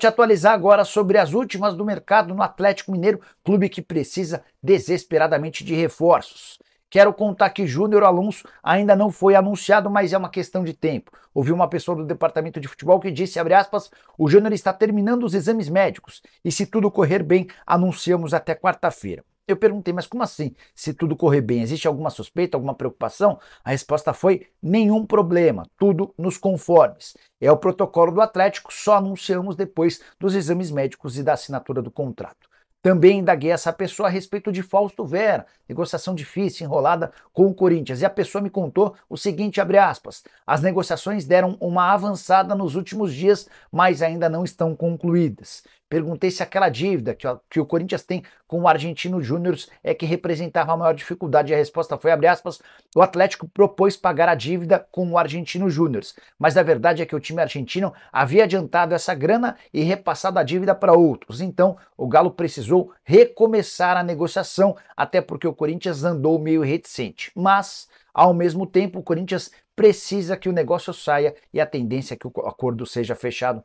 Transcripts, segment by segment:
te atualizar agora sobre as últimas do mercado no Atlético Mineiro, clube que precisa desesperadamente de reforços. Quero contar que Júnior Alonso ainda não foi anunciado, mas é uma questão de tempo. Ouvi uma pessoa do departamento de futebol que disse, aspas, o Júnior está terminando os exames médicos e se tudo correr bem, anunciamos até quarta-feira. Eu perguntei, mas como assim? Se tudo correr bem, existe alguma suspeita, alguma preocupação? A resposta foi: nenhum problema, tudo nos conformes. É o protocolo do Atlético, só anunciamos depois dos exames médicos e da assinatura do contrato. Também indaguei essa pessoa a respeito de Fausto Vera, negociação difícil, enrolada com o Corinthians. E a pessoa me contou o seguinte, abre aspas, as negociações deram uma avançada nos últimos dias, mas ainda não estão concluídas. Perguntei se aquela dívida que, que o Corinthians tem com o Argentino Júnior é que representava a maior dificuldade. E a resposta foi, abre aspas, o Atlético propôs pagar a dívida com o Argentino Júnior. Mas a verdade é que o time argentino havia adiantado essa grana e repassado a dívida para outros. Então, o Galo precisou recomeçar a negociação, até porque o Corinthians andou meio reticente. Mas, ao mesmo tempo, o Corinthians precisa que o negócio saia e a tendência é que o acordo seja fechado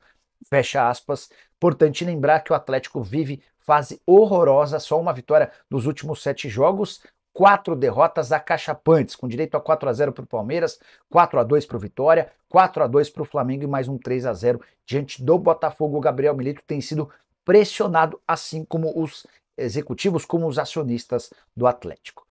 fecha aspas, Importante lembrar que o Atlético vive fase horrorosa, só uma vitória nos últimos sete jogos, quatro derrotas acachapantes, com direito a 4 a 0 para o Palmeiras, 4 a 2 para o Vitória, 4 a 2 para o Flamengo e mais um 3 a 0 diante do Botafogo. O Gabriel Milito tem sido pressionado, assim como os executivos, como os acionistas do Atlético.